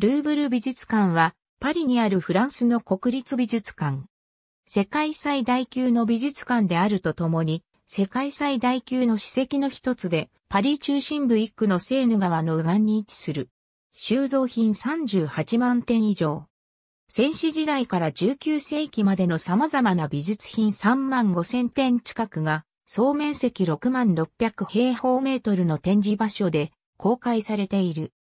ルーブル美術館は、パリにあるフランスの国立美術館。世界最大級の美術館であるとともに、世界最大級の史跡の一つで、パリ中心部一区のセーヌ川の右岸に位置する。収蔵品38万点以上。戦死時代から19世紀までの様々な美術品3万5千点近くが、総面積6万600平方メートルの展示場所で公開されている。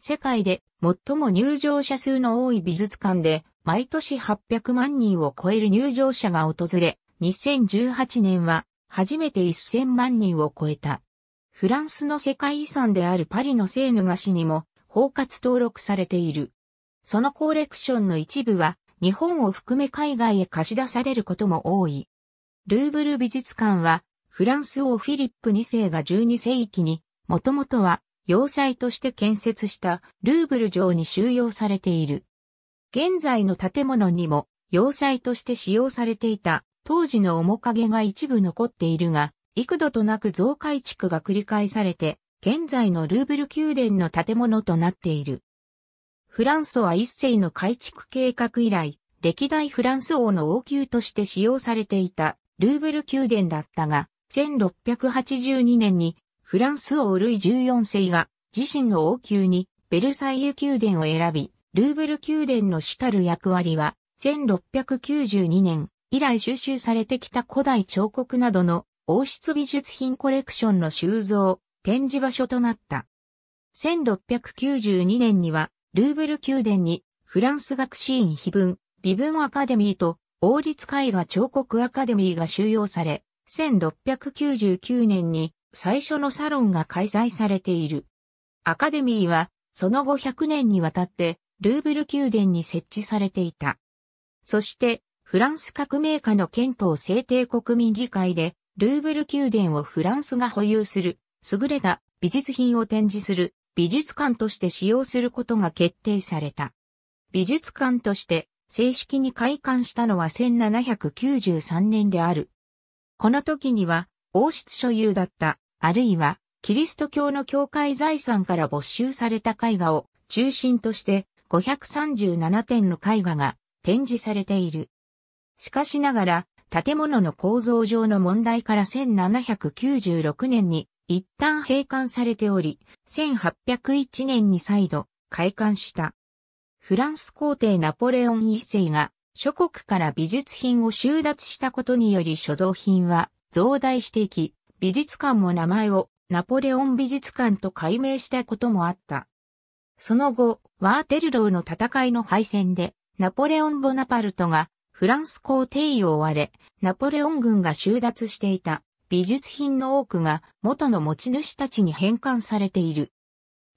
世界で最も入場者数の多い美術館で、毎年800万人を超える入場者が訪れ、2018年は初めて1000万人を超えた。フランスの世界遺産であるパリのセーヌ菓子にも包括登録されている。そのコレクションの一部は日本を含め海外へ貸し出されることも多い。ルーブル美術館はフランス王フィリップ2世が12世紀にもともとは要塞として建設したルーブル城に収容されている。現在の建物にも要塞として使用されていた当時の面影が一部残っているが、幾度となく増改築が繰り返されて、現在のルーブル宮殿の建物となっている。フランソは一世の改築計画以来、歴代フランス王の王宮として使用されていたルーブル宮殿だったが、1682年にフランス王ルイ14世が自身の王宮にベルサイユ宮殿を選び、ルーブル宮殿の主たる役割は、1692年以来収集されてきた古代彫刻などの王室美術品コレクションの収蔵、展示場所となった。1692年には、ルーブル宮殿に、フランス学士院碑文、微文アカデミーと、王立絵画彫刻アカデミーが収容され、1699年に、最初のサロンが開催されている。アカデミーは、その後100年にわたって、ルーブル宮殿に設置されていた。そして、フランス革命家の憲法制定国民議会で、ルーブル宮殿をフランスが保有する、優れた美術品を展示する美術館として使用することが決定された。美術館として正式に開館したのは1793年である。この時には王室所有だった、あるいは、キリスト教の教会財産から没収された絵画を中心として537点の絵画が展示されている。しかしながら、建物の構造上の問題から1796年に一旦閉館されており、1801年に再度開館した。フランス皇帝ナポレオン一世が諸国から美術品を収奪したことにより所蔵品は増大していき、美術館も名前をナポレオン美術館と改名したこともあった。その後、ワーテルローの戦いの敗戦で、ナポレオン・ボナパルトがフランス皇帝位を追われ、ナポレオン軍が収奪していた美術品の多くが元の持ち主たちに返還されている。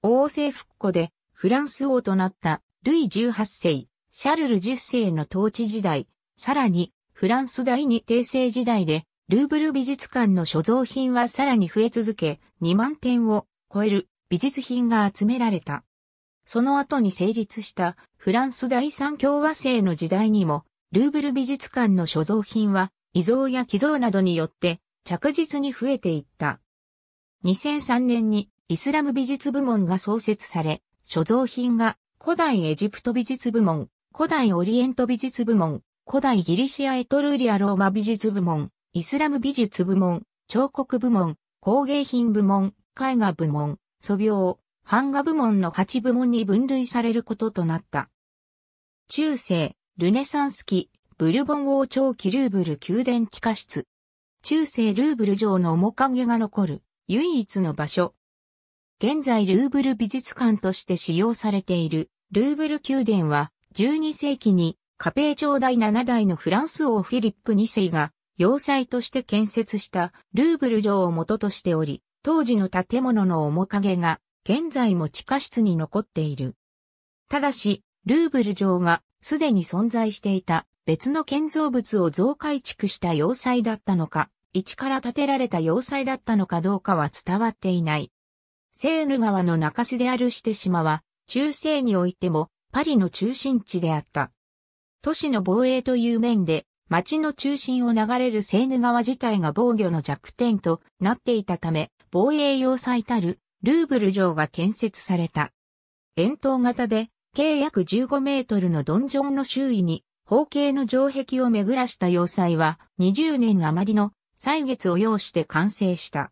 王政復古でフランス王となったルイ18世、シャルル10世の統治時代、さらにフランス第二帝政時代でルーブル美術館の所蔵品はさらに増え続け、2万点を超える美術品が集められた。その後に成立したフランス第三共和制の時代にも、ルーブル美術館の所蔵品は、遺贈や寄贈などによって着実に増えていった。2003年にイスラム美術部門が創設され、所蔵品が古代エジプト美術部門、古代オリエント美術部門、古代ギリシアエトルーリアローマ美術部門、イスラム美術部門、彫刻部門、工芸品部門、絵画部門、素描、版画部門の8部門に分類されることとなった。中世、ルネサンス期、ブルボン王朝期ルーブル宮殿地下室。中世ルーブル城の面影が残る唯一の場所。現在ルーブル美術館として使用されているルーブル宮殿は12世紀にカペー朝代7代のフランス王フィリップ2世が要塞として建設したルーブル城を元としており、当時の建物の面影が現在も地下室に残っている。ただし、ルーブル城がすでに存在していた別の建造物を増改築した要塞だったのか、一から建てられた要塞だったのかどうかは伝わっていない。セーヌ川の中州であるして島は、中世においてもパリの中心地であった。都市の防衛という面で、町の中心を流れるセーヌ川自体が防御の弱点となっていたため、防衛要塞たるルーブル城が建設された。円筒型で、計約15メートルのドンジョンの周囲に、方形の城壁を巡らした要塞は、20年余りの歳月を要して完成した。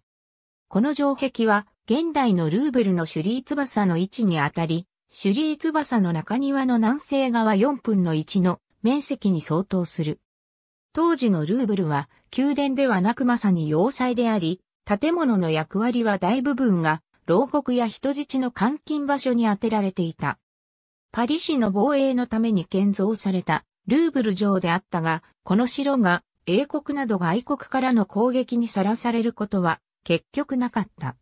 この城壁は、現代のルーブルの首里翼の位置にあたり、首里翼の中庭の南西側4分の1の面積に相当する。当時のルーブルは宮殿ではなくまさに要塞であり、建物の役割は大部分が牢獄や人質の監禁場所に充てられていた。パリ市の防衛のために建造されたルーブル城であったが、この城が英国など外国からの攻撃にさらされることは結局なかった。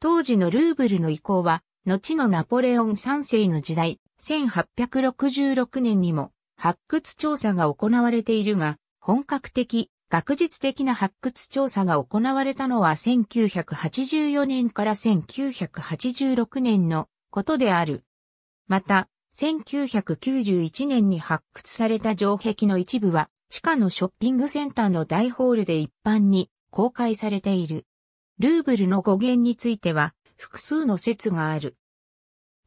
当時のルーブルの意向は、後のナポレオン3世の時代、1866年にも発掘調査が行われているが、本格的、学術的な発掘調査が行われたのは1984年から1986年のことである。また、1991年に発掘された城壁の一部は、地下のショッピングセンターの大ホールで一般に公開されている。ルーブルの語源については、複数の説がある。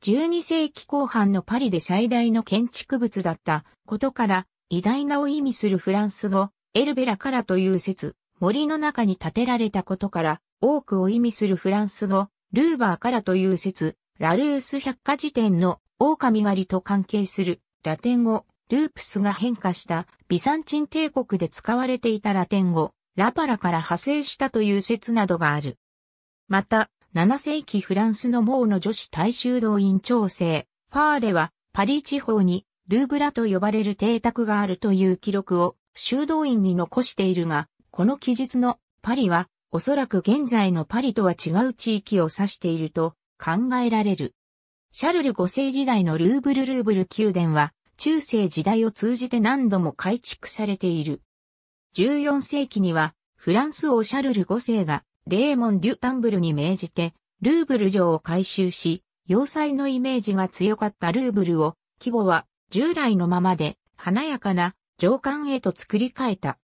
12世紀後半のパリで最大の建築物だったことから、偉大なを意味するフランス語、エルベラからという説、森の中に建てられたことから、多くを意味するフランス語、ルーバーからという説、ラルース百科事典の狼狩りと関係するラテン語、ループスが変化したビサンチン帝国で使われていたラテン語、ラパラから派生したという説などがある。また、7世紀フランスの盲の女子大衆動員調整、ファーレはパリ地方にルーブラと呼ばれる邸宅があるという記録を修道院に残しているが、この記述のパリはおそらく現在のパリとは違う地域を指していると考えられる。シャルル5世時代のルーブルルーブル宮殿は中世時代を通じて何度も改築されている。14世紀にはフランス王シャルル5世がレーモン・デュ・タンブルに命じてルーブル城を改修し、要塞のイメージが強かったルーブルを規模は従来のままで華やかな上官へと作り変えた。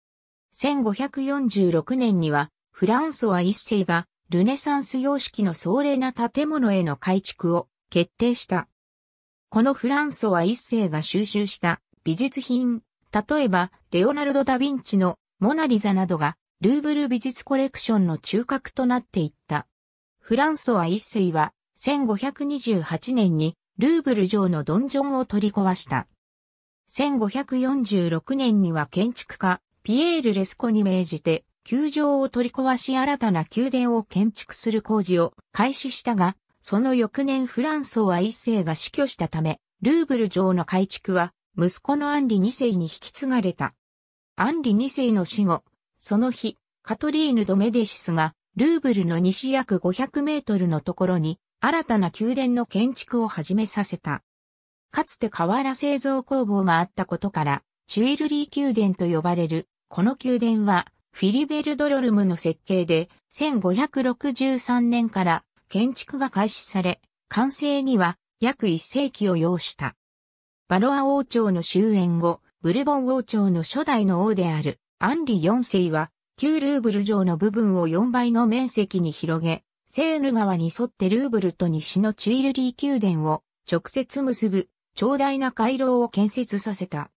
1546年にはフランソワ一世がルネサンス様式の壮麗な建物への改築を決定した。このフランソワ一世が収集した美術品、例えばレオナルド・ダ・ヴィンチのモナリザなどがルーブル美術コレクションの中核となっていった。フランソワ一世は1528年にルーブル城のドンジョンを取り壊した。1546年には建築家、ピエール・レスコに命じて、球場を取り壊し新たな宮殿を建築する工事を開始したが、その翌年フランソワ一世が死去したため、ルーブル城の改築は、息子のアンリ二世に引き継がれた。アンリ二世の死後、その日、カトリーヌ・ド・メデシスが、ルーブルの西約500メートルのところに、新たな宮殿の建築を始めさせた。かつて河原製造工房があったことから、チュイルリー宮殿と呼ばれる、この宮殿は、フィリベルド・ロルムの設計で、1563年から建築が開始され、完成には約1世紀を要した。バロア王朝の終焉後、ブルボン王朝の初代の王であるアンリ4世は、旧ルーブル城の部分を4倍の面積に広げ、セーヌ川に沿ってルーブルと西のチュイルリー宮殿を直接結ぶ長大な回廊を建設させた。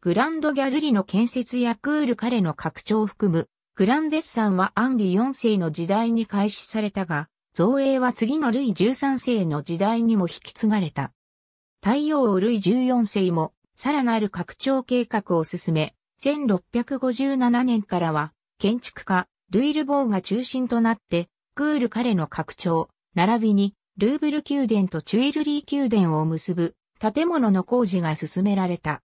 グランドギャルリの建設やクール彼の拡張を含むグランデッサンはアンリ4世の時代に開始されたが、造営は次のルイ13世の時代にも引き継がれた。太陽王ルイ14世もさらなる拡張計画を進め、1657年からは建築家ルイルボーが中心となってクール彼の拡張、並びに、ルーブル宮殿とチュイルリー宮殿を結ぶ建物の工事が進められた。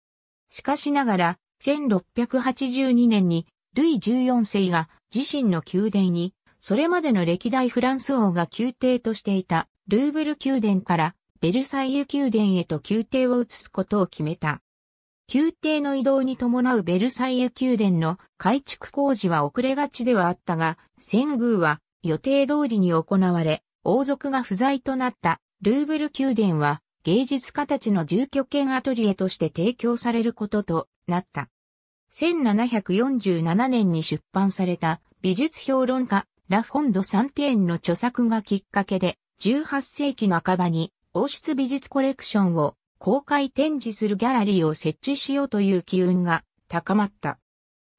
しかしながら、1682年に、ルイ14世が自身の宮殿に、それまでの歴代フランス王が宮廷としていたルーブル宮殿からベルサイユ宮殿へと宮廷を移すことを決めた。宮廷の移動に伴うベルサイユ宮殿の改築工事は遅れがちではあったが、遷宮は予定通りに行われ、王族が不在となったルーブル宮殿は芸術家たちの住居兼アトリエとして提供されることとなった。1747年に出版された美術評論家ラフォンド・サンティエンの著作がきっかけで18世紀半ばに王室美術コレクションを公開展示するギャラリーを設置しようという機運が高まった。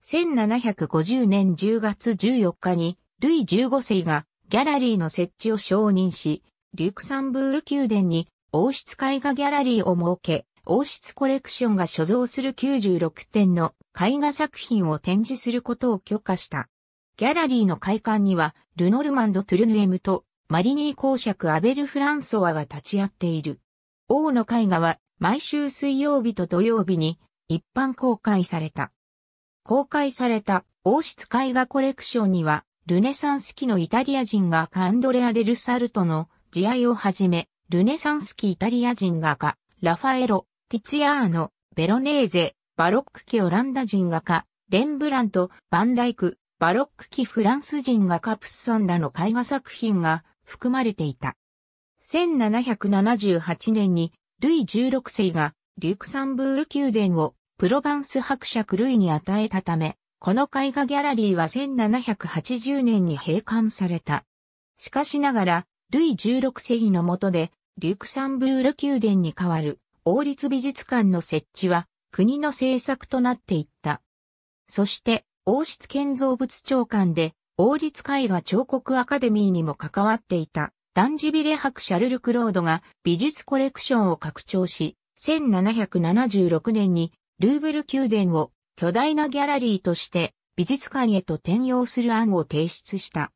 1750年10月14日にルイ15世がギャラリーの設置を承認し、リュクサンブール宮殿に王室絵画ギャラリーを設け、王室コレクションが所蔵する96点の絵画作品を展示することを許可した。ギャラリーの会館には、ルノルマンド・トゥルヌエムとマリニー公爵アベル・フランソワが立ち会っている。王の絵画は毎週水曜日と土曜日に一般公開された。公開された王室絵画コレクションにはルネサンス期のイタリア人画家アンドレア・デル・サルトの慈愛をはじめ、ルネサンス期イタリア人画家、ラファエロ、ティツィアーノ、ベロネーゼ、バロック期オランダ人画家、レンブラント、バンダイク、バロック期フランス人画家プッサンらの絵画作品が含まれていた。1778年にルイ16世がリュクサンブール宮殿をプロヴァンス伯爵ルイに与えたため、この絵画ギャラリーは1780年に閉館された。しかしながら、ルイ16世紀の下で、リュクサンブール宮殿に代わる王立美術館の設置は国の政策となっていった。そして、王室建造物長官で、王立絵画彫刻アカデミーにも関わっていた、ダンジビレ博シャルル・クロードが美術コレクションを拡張し、1776年にルーブル宮殿を巨大なギャラリーとして美術館へと転用する案を提出した。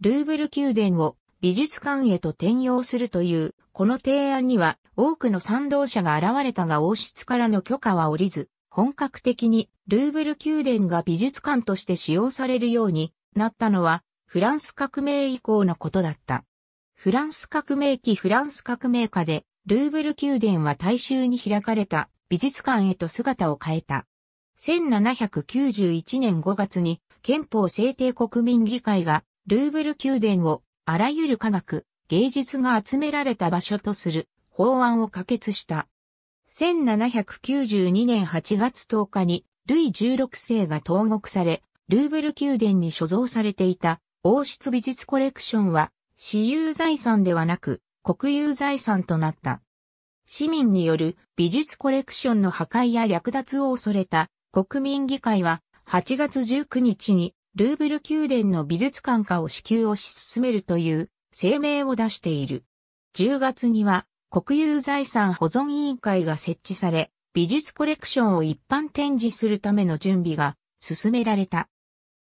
ルーブル宮殿を美術館へと転用するという、この提案には多くの賛同者が現れたが王室からの許可は下りず、本格的にルーブル宮殿が美術館として使用されるようになったのはフランス革命以降のことだった。フランス革命期フランス革命下でルーブル宮殿は大衆に開かれた美術館へと姿を変えた。1791年5月に憲法制定国民議会がルーブル宮殿をあらゆる科学、芸術が集められた場所とする法案を可決した。1792年8月10日にルイ16世が投獄され、ルーブル宮殿に所蔵されていた王室美術コレクションは私有財産ではなく国有財産となった。市民による美術コレクションの破壊や略奪を恐れた国民議会は8月19日にルーブル宮殿の美術館化を支給をし進めるという声明を出している。10月には国有財産保存委員会が設置され、美術コレクションを一般展示するための準備が進められた。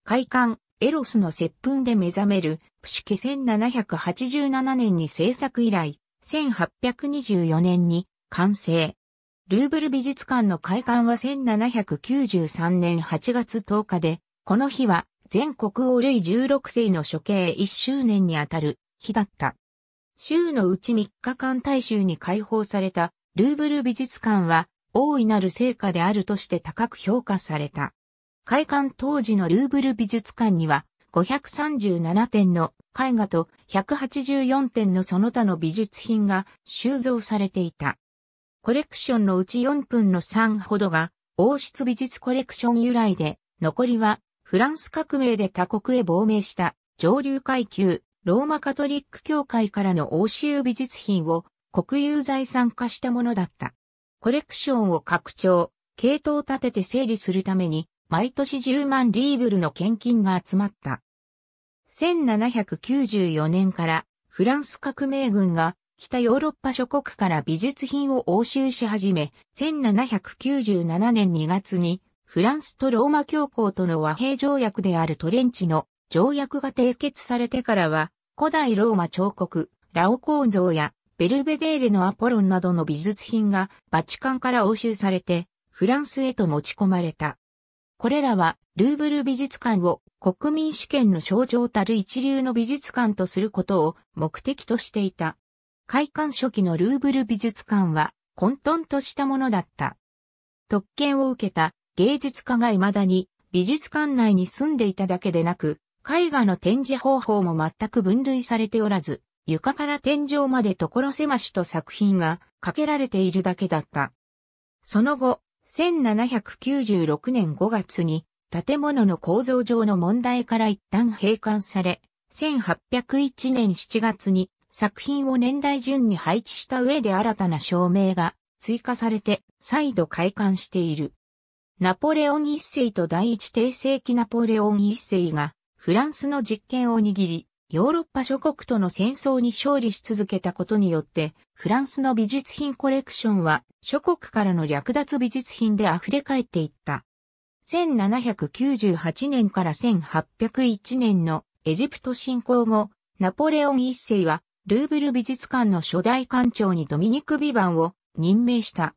開館、エロスの接吻で目覚める、プシケ1787年に制作以来、1824年に完成。ルーブル美術館の開館は1793年8月10日で、この日は全国王類16世の処刑1周年にあたる日だった。週のうち3日間大衆に開放されたルーブル美術館は大いなる成果であるとして高く評価された。開館当時のルーブル美術館には537点の絵画と184点のその他の美術品が収蔵されていた。コレクションのうち4分の3ほどが王室美術コレクション由来で、残りはフランス革命で他国へ亡命した上流階級ローマカトリック教会からの欧州美術品を国有財産化したものだった。コレクションを拡張、系統立てて整理するために毎年10万リーブルの献金が集まった。1794年からフランス革命軍が北ヨーロッパ諸国から美術品を押収し始め、1797年2月にフランスとローマ教皇との和平条約であるトレンチの条約が締結されてからは、古代ローマ彫刻、ラオ構造やベルベデーレのアポロンなどの美術品がバチカンから押収されて、フランスへと持ち込まれた。これらは、ルーブル美術館を国民主権の象徴たる一流の美術館とすることを目的としていた。開館初期のルーブル美術館は混沌としたものだった。特権を受けた芸術家が未だに美術館内に住んでいただけでなく、絵画の展示方法も全く分類されておらず、床から天井まで所狭しと作品がかけられているだけだった。その後、1796年5月に建物の構造上の問題から一旦閉館され、1801年7月に作品を年代順に配置した上で新たな証明が追加されて再度開館している。ナポレオン一世と第一帝世紀ナポレオン一世がフランスの実権を握り、ヨーロッパ諸国との戦争に勝利し続けたことによって、フランスの美術品コレクションは諸国からの略奪美術品で溢れ返っていった。1798年から1801年のエジプト侵攻後、ナポレオン一世はルーブル美術館の初代館長にドミニク・ビバンを任命した。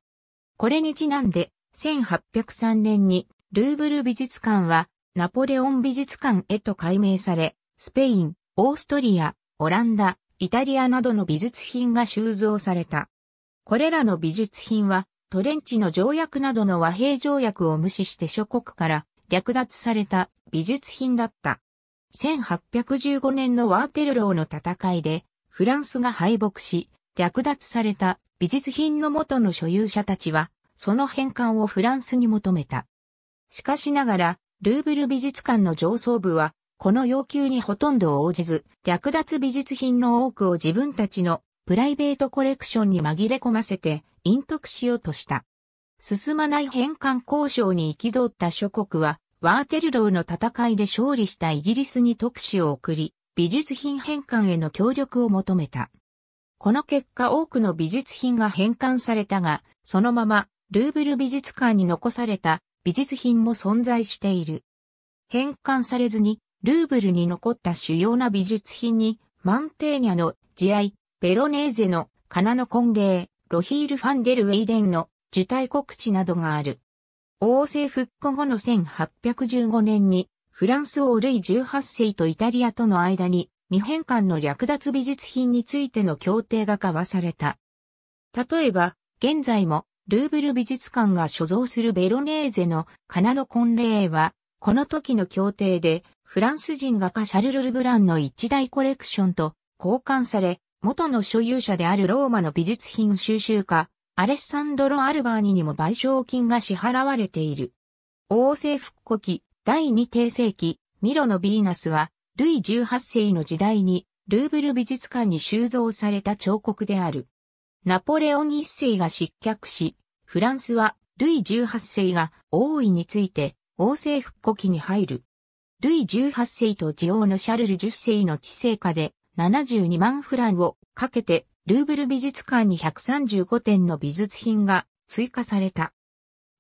これにちなんで、1803年にルーブル美術館はナポレオン美術館へと改名され、スペイン、オーストリア、オランダ、イタリアなどの美術品が収蔵された。これらの美術品はトレンチの条約などの和平条約を無視して諸国から略奪された美術品だった。1815年のワーテルローの戦いでフランスが敗北し、略奪された美術品の元の所有者たちは、その返還をフランスに求めた。しかしながら、ルーブル美術館の上層部は、この要求にほとんど応じず、略奪美術品の多くを自分たちのプライベートコレクションに紛れ込ませて、隠匿しようとした。進まない返還交渉に憤った諸国は、ワーテルローの戦いで勝利したイギリスに特使を送り、美術品返還への協力を求めた。この結果多くの美術品が返還されたが、そのままルーブル美術館に残された美術品も存在している。返還されずにルーブルに残った主要な美術品に、マンテーニャの慈愛、ベロネーゼのカナの婚礼、ロヒール・ファンデル・ウェイデンの受胎告知などがある。王政復古後の1815年にフランス王ルイ18世とイタリアとの間に未返還の略奪美術品についての協定が交わされた。例えば、現在もルーブル美術館が所蔵するベロネーゼのカナの婚礼は、この時の協定でフランス人画家シャルル・ルブランの一大コレクションと交換され、元の所有者であるローマの美術品収集家、アレッサンドロ・アルバーニにも賠償金が支払われている。王政復古期、第二帝世紀、ミロのヴィーナスは、ルイ18世の時代に、ルーブル美術館に収蔵された彫刻である。ナポレオン一世が失脚し、フランスは、ルイ18世が王位について、王政復古期に入る。ルイ18世とジオーのシャルル10世の治世下で、72万フランをかけて、ルーブル美術館に135点の美術品が追加された。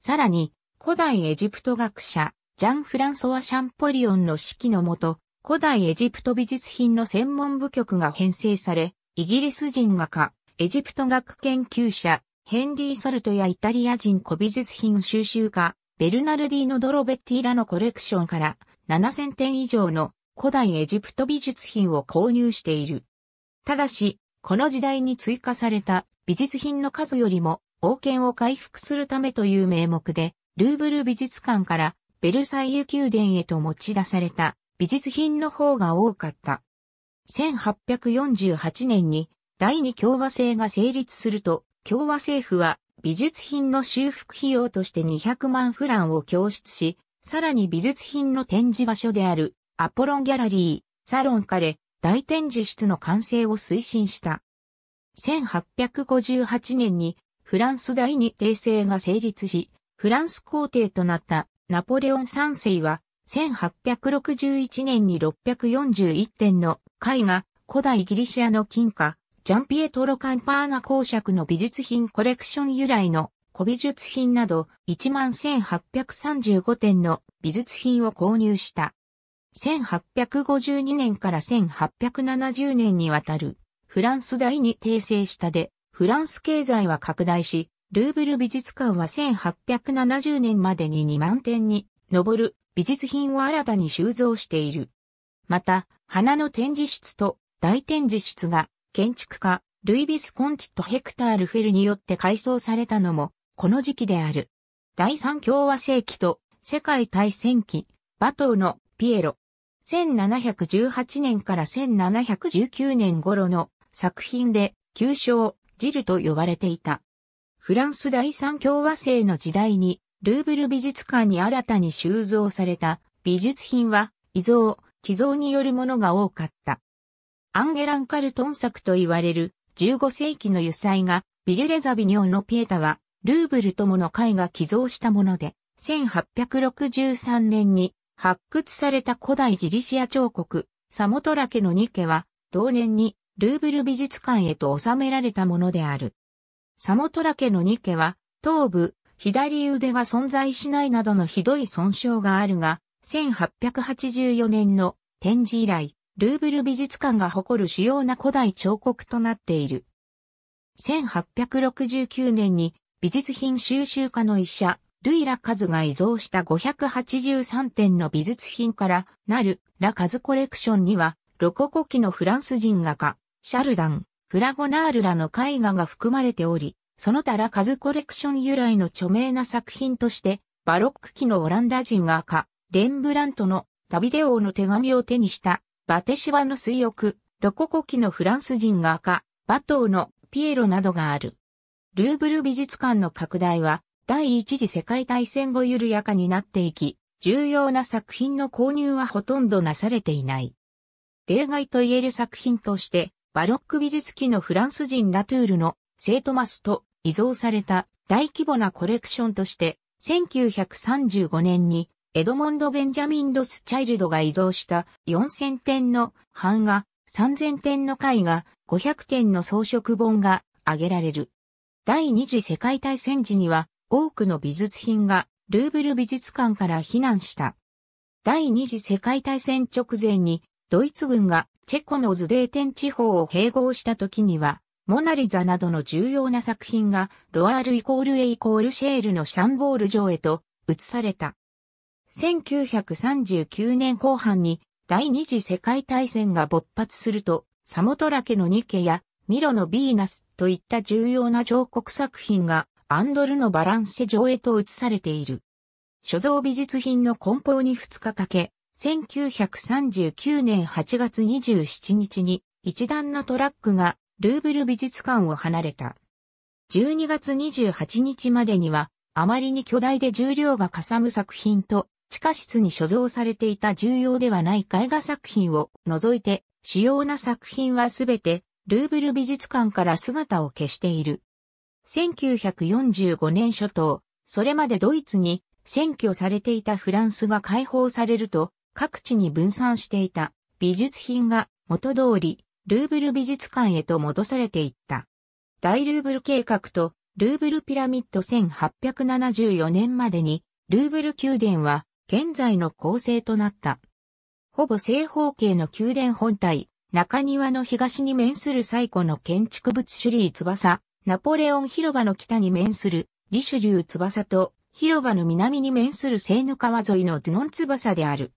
さらに、古代エジプト学者、ジャン・フランソワ・シャンポリオンの指揮のもと、古代エジプト美術品の専門部局が編成され、イギリス人画家、エジプト学研究者、ヘンリー・ソルトやイタリア人古美術品収集家、ベルナルディーノ・ドロベッティラのコレクションから7000点以上の古代エジプト美術品を購入している。ただし、この時代に追加された美術品の数よりも王権を回復するためという名目で、ルーブル美術館からベルサイユ宮殿へと持ち出された美術品の方が多かった。1848年に第二共和制が成立すると、共和政府は美術品の修復費用として200万フランを供出し、さらに美術品の展示場所であるアポロンギャラリー、サロンカレ、大展示室の完成を推進した。1858年にフランス第二帝政が成立し、フランス皇帝となったナポレオン三世は、1861年に641点の絵画、古代ギリシアの金貨、ジャンピエトロ・カンパーナ公爵の美術品コレクション由来の古美術品など11835点の美術品を購入した。1852年から1870年にわたるフランス第に訂正したで、フランス経済は拡大し、ルーブル美術館は1870年までに2万点に上る美術品を新たに収蔵している。また、花の展示室と大展示室が建築家ルイ・ビス・コンティト・ヘクタール・フェルによって改装されたのもこの時期である。第三共和世紀と世界大戦期、バトーのピエロ。1718年から1719年頃の作品で旧称ジルと呼ばれていた。フランス第三共和制の時代に、ルーブル美術館に新たに収蔵された美術品は、遺像、寄贈によるものが多かった。アンゲランカルトン作と言われる15世紀の油彩画、ビルレザビニョンのピエタは、ルーブル友の会が寄贈したもので、1863年に発掘された古代ギリシア彫刻、サモトラケのニケは、同年にルーブル美術館へと収められたものである。サモトラ家の2家は、頭部、左腕が存在しないなどのひどい損傷があるが、1884年の展示以来、ルーブル美術館が誇る主要な古代彫刻となっている。1869年に美術品収集家の医者、ルイ・ラ・カズが遺贈した583点の美術品からなるラ・カズコレクションには、ロココキのフランス人画家、シャルダン、フラゴナールらの絵画が含まれており、その他ラカズコレクション由来の著名な作品として、バロック期のオランダ人が赤、レンブラントのビデ王の手紙を手にした、バテシワの水浴、ロココ期のフランス人が赤、バトーのピエロなどがある。ルーブル美術館の拡大は、第一次世界大戦後緩やかになっていき、重要な作品の購入はほとんどなされていない。例外と言える作品として、バロック美術期のフランス人ラトゥールの聖トマスと遺贈された大規模なコレクションとして、1935年にエドモンド・ベンジャミン・ロス・チャイルドが遺贈した4000点の版画、3000点の絵画、500点の装飾本が挙げられる。第二次世界大戦時には多くの美術品がルーブル美術館から避難した。第二次世界大戦直前にドイツ軍がチェコのズデーテン地方を併合した時には、モナリザなどの重要な作品が、ロアールイコールエイコールシェールのシャンボール城へと移された。1939年後半に第二次世界大戦が勃発すると、サモトラケのニケやミロのビーナスといった重要な彫刻作品がアンドルのバランセ城へと移されている。所蔵美術品の梱包に2日かけ、1939年8月27日に一段のトラックがルーブル美術館を離れた。12月28日までにはあまりに巨大で重量がかさむ作品と地下室に所蔵されていた重要ではない絵画作品を除いて主要な作品はすべてルーブル美術館から姿を消している。1945年初頭、それまでドイツに占拠されていたフランスが解放されると、各地に分散していた美術品が元通りルーブル美術館へと戻されていった。大ルーブル計画とルーブルピラミッド1874年までにルーブル宮殿は現在の構成となった。ほぼ正方形の宮殿本体、中庭の東に面する最古の建築物シュリー翼、ナポレオン広場の北に面するリシュリュー翼と広場の南に面するセーヌ川沿いのドゥノン翼である。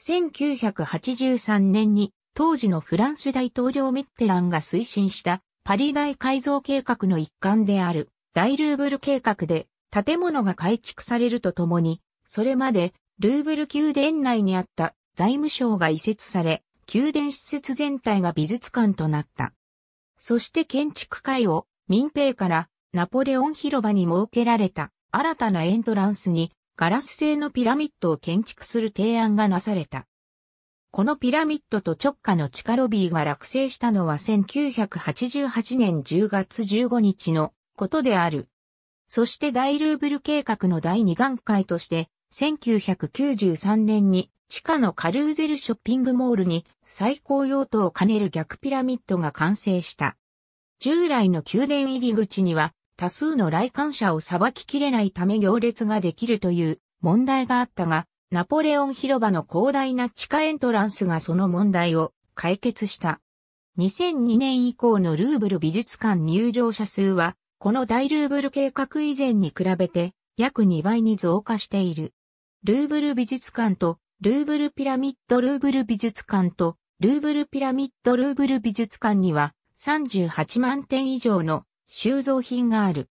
1983年に当時のフランス大統領ミッテランが推進したパリ大改造計画の一環である大ルーブル計画で建物が改築されるとともに、それまでルーブル宮殿内にあった財務省が移設され、宮殿施設全体が美術館となった。そして建築会を民兵からナポレオン広場に設けられた新たなエントランスにガラス製のピラミッドを建築する提案がなされた。このピラミッドと直下の地下ロビーが落成したのは1988年10月15日のことである。そして大ルーブル計画の第2段階として、1993年に地下のカルーゼルショッピングモールに最高用途を兼ねる逆ピラミッドが完成した。従来の宮殿入り口には多数の来館者を裁ききれないため行列ができるという問題があったが、ナポレオン広場の広大な地下エントランスがその問題を解決した。2002年以降のルーブル美術館入場者数は、この大ルーブル計画以前に比べて約2倍に増加している。ルーブル美術館とルーブルピラミッドルーブル美術館とルーブルピラミッドルーブル美術館には38万点以上の収蔵品がある。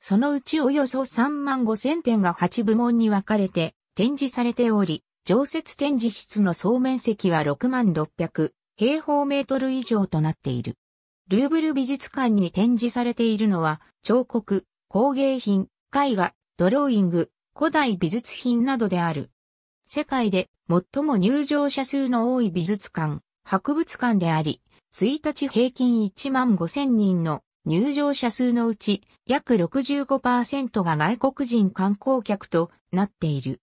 そのうちおよそ3万5千点が8部門に分かれて展示されており、常設展示室の総面積は6万600平方メートル以上となっている。ルーブル美術館に展示されているのは彫刻、工芸品、絵画、ドローイング、古代美術品などである。世界で最も入場者数の多い美術館、博物館であり、1日平均1万5千人の入場者数のうち約65%が外国人観光客となっている。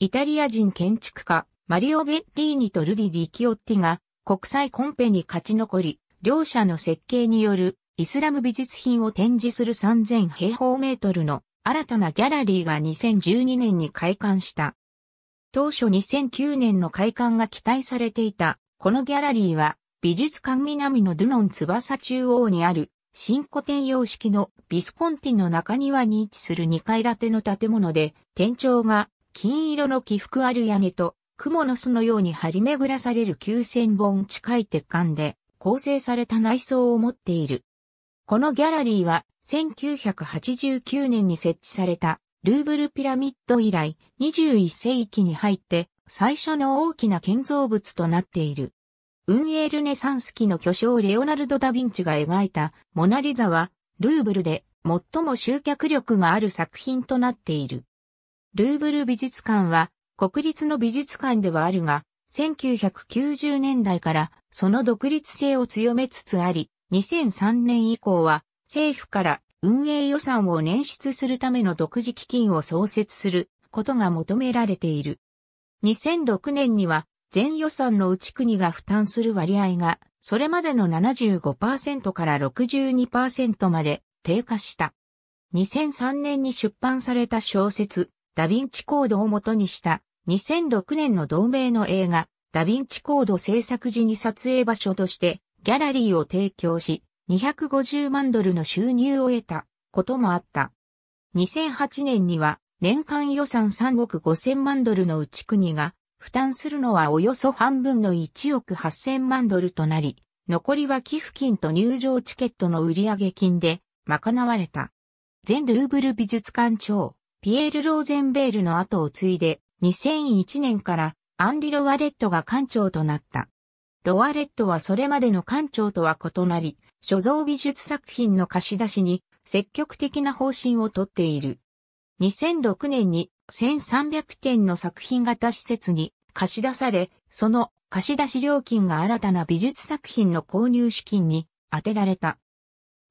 イタリア人建築家、マリオ・ベッリーニとルディ・リキオッティが国際コンペに勝ち残り、両者の設計によるイスラム美術品を展示する3000平方メートルの新たなギャラリーが2012年に開館した。当初2009年の開館が期待されていた、このギャラリーは美術館南のドゥノン翼中央にある新古典様式のビスコンティの中庭に位置する2階建ての建物で、天井が金色の起伏ある屋根と、蜘蛛の巣のように張り巡らされる9000本近い鉄管で構成された内装を持っている。このギャラリーは1989年に設置されたルーブルピラミッド以来21世紀に入って最初の大きな建造物となっている。運営ルネサンス期の巨匠レオナルド・ダ・ヴィンチが描いたモナリザはルーブルで最も集客力がある作品となっている。ルーブル美術館は国立の美術館ではあるが、1990年代からその独立性を強めつつあり、2003年以降は政府から運営予算を捻出するための独自基金を創設することが求められている。2006年には全予算のうち国が負担する割合が、それまでの75%から62%まで低下した。2003年に出版された小説、ダヴィンチコードを元にした、2006年の同名の映画、ダヴィンチコード制作時に撮影場所としてギャラリーを提供し、250万ドルの収入を得たこともあった。2008年には年間予算3億5000万ドルの内ち国が負担するのはおよそ半分の1億8000万ドルとなり、残りは寄付金と入場チケットの売上金で賄われた。全ルーブル美術館長、ピエール・ローゼンベールの後を継いで、2001年からアンリ・ロワレットが館長となった。ロワレットはそれまでの館長とは異なり、所蔵美術作品の貸し出しに積極的な方針をとっている。2006年に1300点の作品型施設に貸し出され、その貸し出し料金が新たな美術作品の購入資金に充てられた。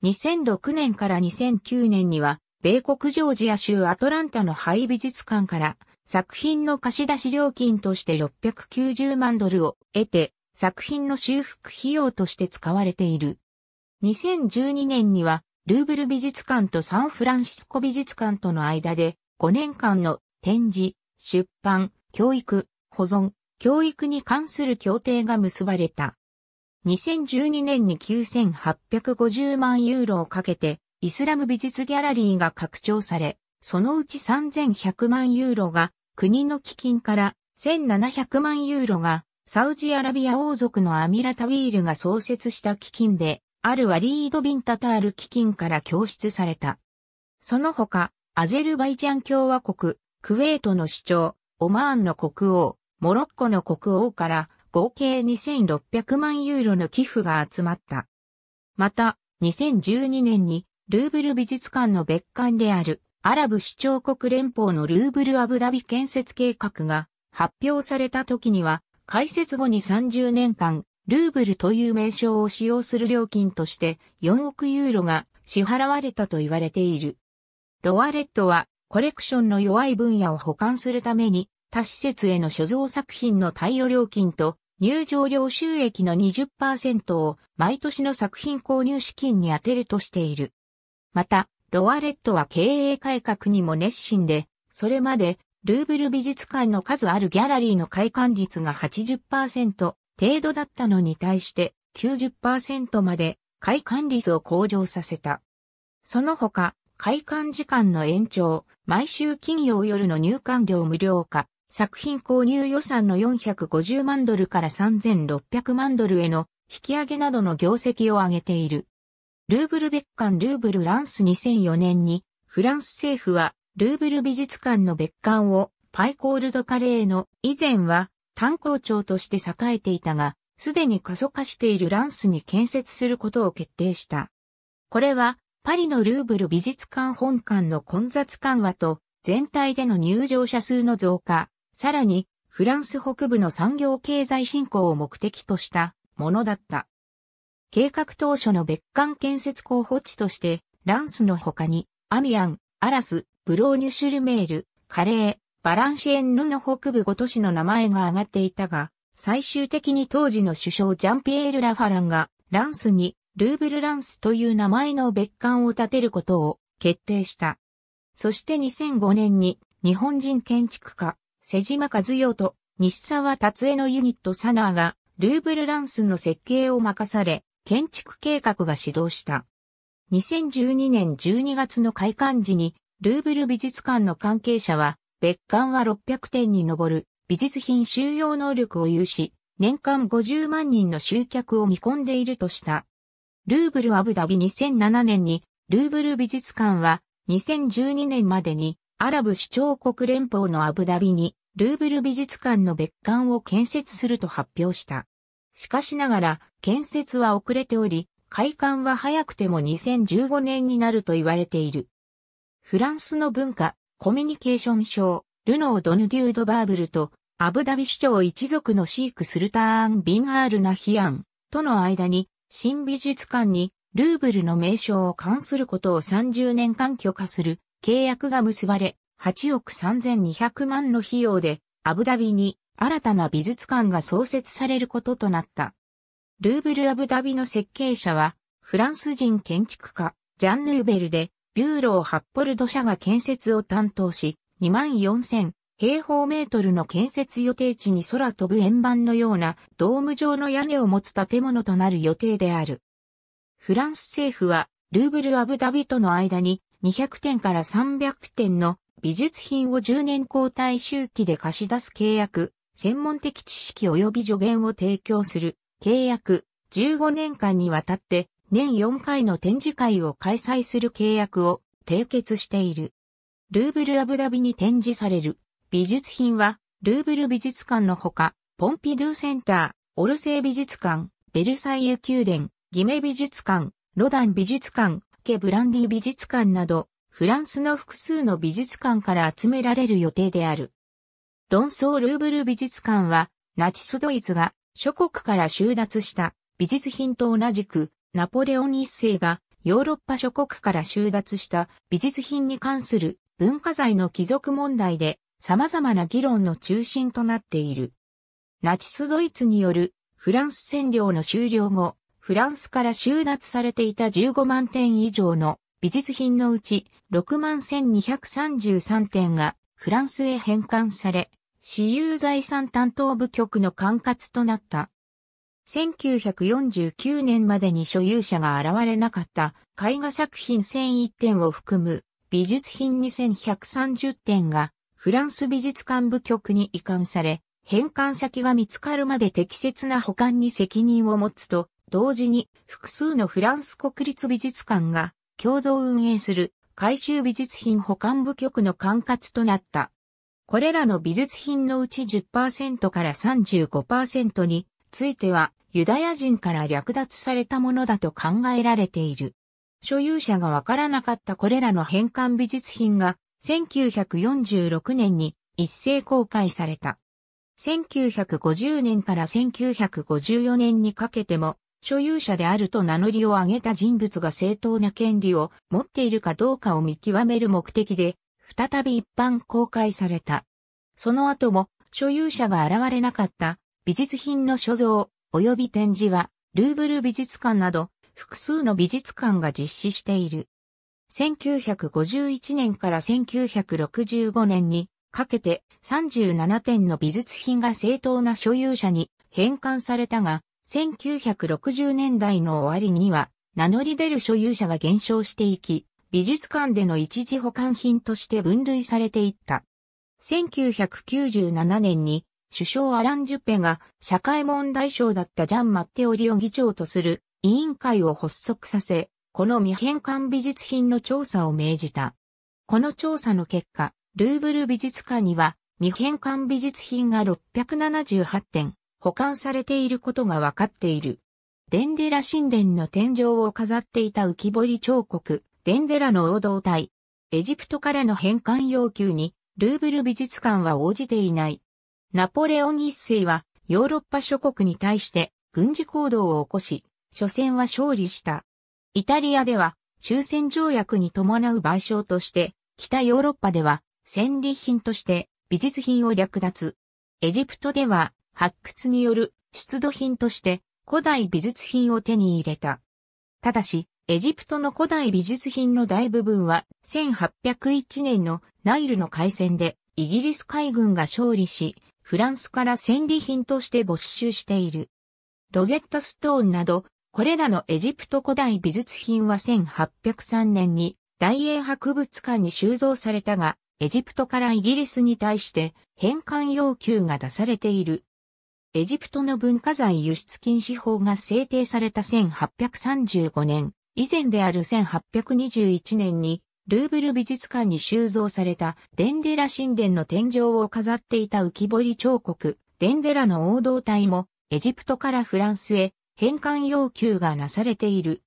2006年から2009年には、米国ジョージア州アトランタの廃美術館から作品の貸し出し料金として690万ドルを得て作品の修復費用として使われている。2012年にはルーブル美術館とサンフランシスコ美術館との間で5年間の展示、出版、教育、保存、教育に関する協定が結ばれた。2012年に9850万ユーロをかけて、イスラム美術ギャラリーが拡張され、そのうち3100万ユーロが国の基金から1700万ユーロがサウジアラビア王族のアミラタウィールが創設した基金で、あるワリード・ビンタタール基金から供出された。その他、アゼルバイジャン共和国、クウェートの首長、オマーンの国王、モロッコの国王から合計2600万ユーロの寄付が集まった。また、2012年にルーブル美術館の別館であるアラブ首長国連邦のルーブルアブダビ建設計画が発表された時には、開設後に30年間、ルーブルという名称を使用する料金として4億ユーロが支払われたと言われている。ロワレットはコレクションの弱い分野を保管するために他施設への所蔵作品の貸与料金と入場料収益の20%を毎年の作品購入資金に充てるとしている。また、ロアレットは経営改革にも熱心で、それまでルーブル美術館の数あるギャラリーの開館率が80%程度だったのに対して90%まで開館率を向上させた。その他、開館時間の延長、毎週金曜夜の入館料無料化、作品購入予算の450万ドルから3600万ドルへの引き上げなどの業績を上げている。ルーブル別館ルーブルランス2004年にフランス政府はルーブル美術館の別館をパイコールドカレーの以前は炭鉱町として栄えていたが、すでに過疎化しているランスに建設することを決定した。これはパリのルーブル美術館本館の混雑緩和と全体での入場者数の増加、さらに、フランス北部の産業経済振興を目的としたものだった。計画当初の別館建設候補地として、ランスの他に、アミアン、アラス、ブローニュシュルメール、カレー、バランシエンヌの北部5都市の名前が挙がっていたが、最終的に当時の首相ジャンピエール・ラファランが、ランスに、ルーブル・ランスという名前の別館を建てることを決定した。そして2005年に日本人建築家、瀬島和洋と西沢達江のユニットサナーがルーブルランスの設計を任され、建築計画が始動した。2012年12月の開館時に、ルーブル美術館の関係者は、別館は600点に上る美術品収容能力を有し、年間50万人の集客を見込んでいるとした。ルーブルアブダビ2007年に、ルーブル美術館は2012年までにアラブ首長国連邦のアブダビに、ルーブル美術館の別館を建設すると発表した。しかしながら、建設は遅れており、開館は早くても2015年になると言われている。フランスの文化、コミュニケーション省、ルノー・ドヌデュード・バーブルと、アブダビ首長一族のシーク・スルターン・ビン・アール・ナヒアンとの間に、新美術館にルーブルの名称を冠することを30年間許可する契約が結ばれ、8億3200万の費用で、アブダビに新たな美術館が創設されることとなった。ルーブルアブダビの設計者は、フランス人建築家、ジャン・ヌーベルで、ビューロー・ハッポルド社が建設を担当し、24000平方メートルの建設予定地に空飛ぶ円盤のようなドーム状の屋根を持つ建物となる予定である。フランス政府は、ルーブル・アブダビとの間に200点から300点の美術品を10年交代周期で貸し出す契約、専門的知識及び助言を提供する契約、15年間にわたって年4回の展示会を開催する契約を締結している。ルーブルアブダビに展示される美術品はルーブル美術館のほか、ポンピドゥセンター、オルセー美術館、ベルサイユ宮殿、ギメ美術館、ロダン美術館、ケ・ブランディ美術館など、フランスの複数の美術館から集められる予定である。論争ルーブル美術館は、ナチスドイツが諸国から収奪した美術品と同じく、ナポレオン一世がヨーロッパ諸国から収奪した美術品に関する文化財の帰属問題で様々な議論の中心となっている。ナチスドイツによるフランス占領の終了後、フランスから収奪されていた15万点以上の美術品のうち6万1233点がフランスへ返還され、私有財産担当部局の管轄となった。1949年までに所有者が現れなかった絵画作品1001点を含む美術品2130点がフランス美術館部局に移管され、返還先が見つかるまで適切な保管に責任を持つと同時に複数のフランス国立美術館が共同運営する回収美術品保管部局の管轄となった。これらの美術品のうち10%から35%についてはユダヤ人から略奪されたものだと考えられている。所有者がわからなかったこれらの返還美術品が1946年に一斉公開された。1950年から1954年にかけても所有者であると名乗りを上げた人物が正当な権利を持っているかどうかを見極める目的で、再び一般公開された。その後も、所有者が現れなかった美術品の所蔵及び展示は、ルーブル美術館など複数の美術館が実施している。1951年から1965年にかけて37点の美術品が正当な所有者に返還されたが、1960年代の終わりには、名乗り出る所有者が減少していき、美術館での一時保管品として分類されていった。1997年に首相アラン・ジュペが社会問題省だったジャン・マッテオリを議長とする委員会を発足させ、この未返還美術品の調査を命じた。この調査の結果、ルーブル美術館には未返還美術品が678点、保管されていることがわかっている。デンデラ神殿の天井を飾っていた浮き彫り彫刻、デンデラの王道体。エジプトからの返還要求に、ルーブル美術館は応じていない。ナポレオン一世は、ヨーロッパ諸国に対して、軍事行動を起こし、初戦は勝利した。イタリアでは、終戦条約に伴う賠償として、北ヨーロッパでは、戦利品として、美術品を略奪。エジプトでは、発掘による出土品として古代美術品を手に入れた。ただし、エジプトの古代美術品の大部分は1801年のナイルの海戦でイギリス海軍が勝利し、フランスから戦利品として没収している。ロゼッタストーンなど、これらのエジプト古代美術品は1803年に大英博物館に収蔵されたが、エジプトからイギリスに対して返還要求が出されている。エジプトの文化財輸出禁止法が制定された1835年、以前である1821年に、ルーブル美術館に収蔵されたデンデラ神殿の天井を飾っていた浮き彫り彫刻、デンデラの王道体も、エジプトからフランスへ返還要求がなされている。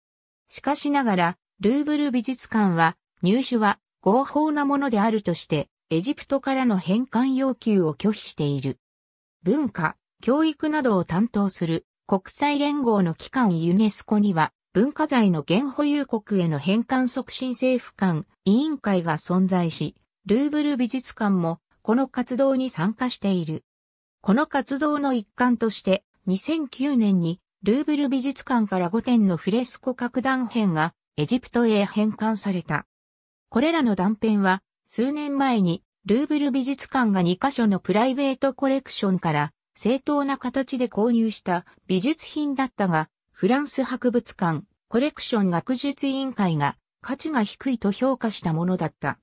しかしながら、ルーブル美術館は、入手は合法なものであるとして、エジプトからの返還要求を拒否している。文化、教育などを担当する国際連合の機関ユネスコには文化財の現保有国への返還促進政府間委員会が存在し、ルーブル美術館もこの活動に参加している。この活動の一環として2009年にルーブル美術館から5点のフレスコ各断片がエジプトへ返還された。これらの断片は数年前にルーブル美術館が2カ所のプライベートコレクションから正当な形で購入した美術品だったが、フランス博物館コレクション学術委員会が価値が低いと評価したものだった。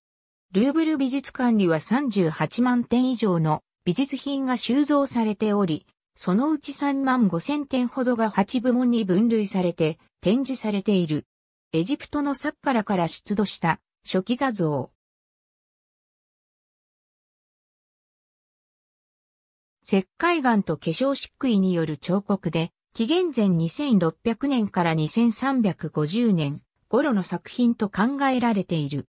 ルーブル美術館には38万点以上の美術品が収蔵されており、そのうち3万5千点ほどが8部門に分類されて展示されている。エジプトのサッカラから出土した初期座像、石灰岩と化粧漆喰による彫刻で、紀元前2600年から2350年頃の作品と考えられている。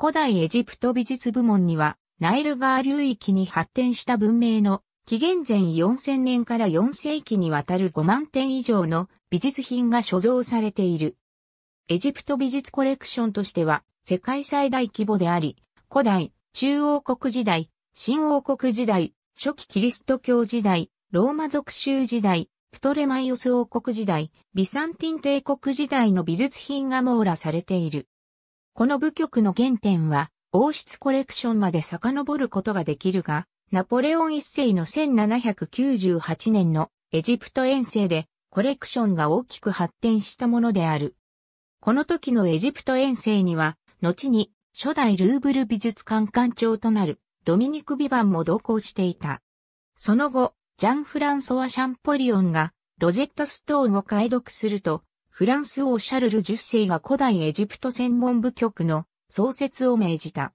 古代エジプト美術部門には、ナイル川流域に発展した文明の紀元前4000年から4世紀にわたる5万点以上の美術品が所蔵されている。エジプト美術コレクションとしては世界最大規模であり、古代、中王国時代、新王国時代、初期キリスト教時代、ローマ族州時代、プトレマイオス王国時代、ビサンティン帝国時代の美術品が網羅されている。この部局の原点は、王室コレクションまで遡ることができるが、ナポレオン一世の1798年のエジプト遠征でコレクションが大きく発展したものである。この時のエジプト遠征には、後に初代ルーブル美術館館長となるドミニク・ビバンも同行していた。その後、ジャン・フランソワ・シャンポリオンがロゼッタストーンを解読すると、フランス王シャルル10世が古代エジプト専門部局の創設を命じた。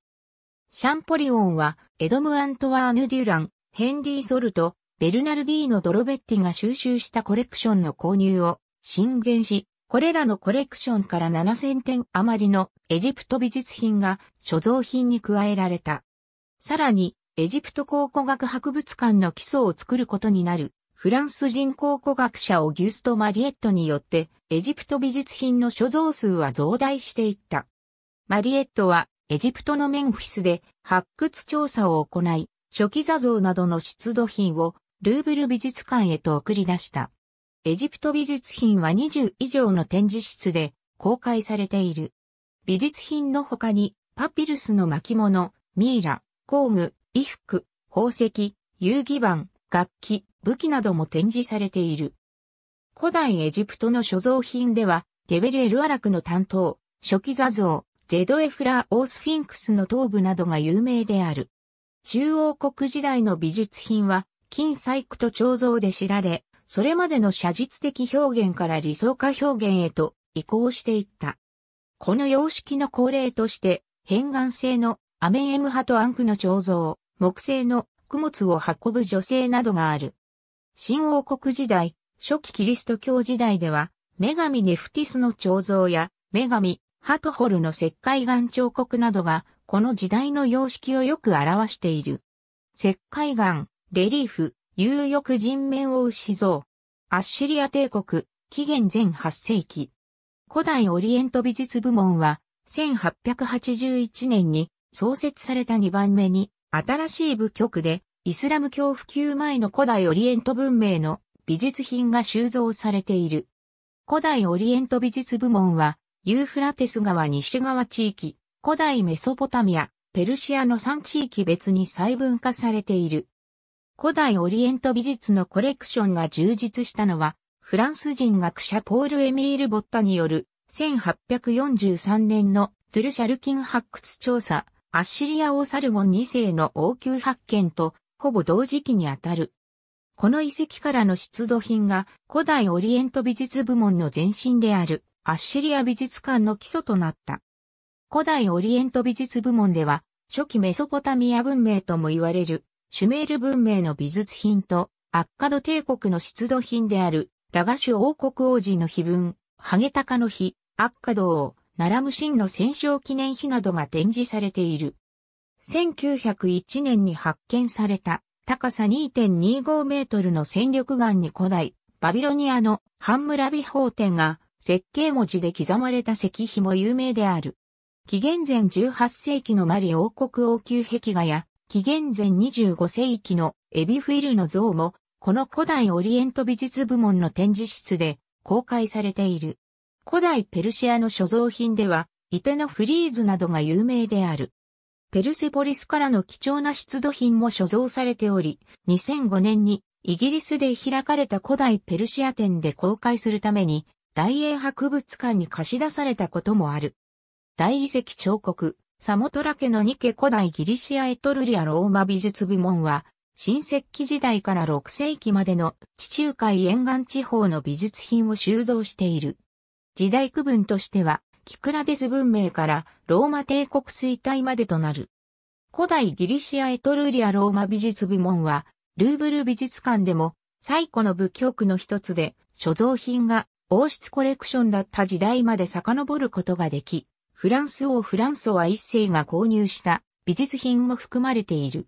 シャンポリオンは、エドム・アントワーヌ・デュラン、ヘンリー・ソルト、ベルナルディーノ・ドロベッティが収集したコレクションの購入を進言し、これらのコレクションから7000点余りのエジプト美術品が所蔵品に加えられた。さらに、エジプト考古学博物館の基礎を作ることになる、フランス人考古学者オギュスト・マリエットによって、エジプト美術品の所蔵数は増大していった。マリエットは、エジプトのメンフィスで発掘調査を行い、初期座像などの出土品をルーブル美術館へと送り出した。エジプト美術品は20以上の展示室で公開されている。美術品の他にパピルスの巻物、ミイラ、工具、衣服、宝石、遊戯板、楽器、武器なども展示されている。古代エジプトの所蔵品では、ゲベル・エル・アラクの担当、初期座像、ジェド・エフラー・オースフィンクスの頭部などが有名である。中央国時代の美術品は、金細工と彫像で知られ、それまでの写実的表現から理想化表現へと移行していった。この様式の恒例として、変顔性のアメンエム派とアンクの彫像、木製の供物を運ぶ女性などがある。新王国時代、初期キリスト教時代では、女神ネフティスの彫像や、女神、ハトホルの石灰岩彫刻などが、この時代の様式をよく表している。石灰岩、レリーフ、有力人面を牛像。アッシリア帝国、紀元前8世紀。古代オリエント美術部門は、1881年に創設された2番目に、新しい部局で、イスラム教普及前の古代オリエント文明の美術品が収蔵されている。古代オリエント美術部門は、ユーフラテス川西側地域、古代メソポタミア、ペルシアの3地域別に細分化されている。古代オリエント美術のコレクションが充実したのは、フランス人学者ポール・エミール・ボッタによる1843年のトゥルシャルキン発掘調査アッシリア王サルゴン2世の王宮発見とほぼ同時期にあたる。この遺跡からの出土品が古代オリエント美術部門の前身であるアッシリア美術館の基礎となった。古代オリエント美術部門では初期メソポタミア文明とも言われるシュメール文明の美術品とアッカド帝国の出土品であるラガシュ王国王子の碑文、ハゲタカの碑、アッカド王、奈良無心の戦勝記念碑などが展示されている。1901年に発見された高さ2.25メートルの戦力岩に古代バビロニアのハンムラビ法典が設計文字で刻まれた石碑も有名である。紀元前18世紀のマリ王国王宮壁画や紀元前25世紀のエビフィルの像もこの古代オリエント美術部門の展示室で公開されている。古代ペルシアの所蔵品では、伊手のフリーズなどが有名である。ペルセポリスからの貴重な出土品も所蔵されており、2005年にイギリスで開かれた古代ペルシア展で公開するために、大英博物館に貸し出されたこともある。大理石彫刻、サモトラ家のニケ古代ギリシアエトルリアローマ美術部門は、新石器時代から6世紀までの地中海沿岸地方の美術品を収蔵している。時代区分としては、キクラデス文明からローマ帝国衰退までとなる。古代ギリシアエトルリアローマ美術部門は、ルーブル美術館でも最古の部教区の一つで、所蔵品が王室コレクションだった時代まで遡ることができ、フランス王フランソワ一世が購入した美術品も含まれている。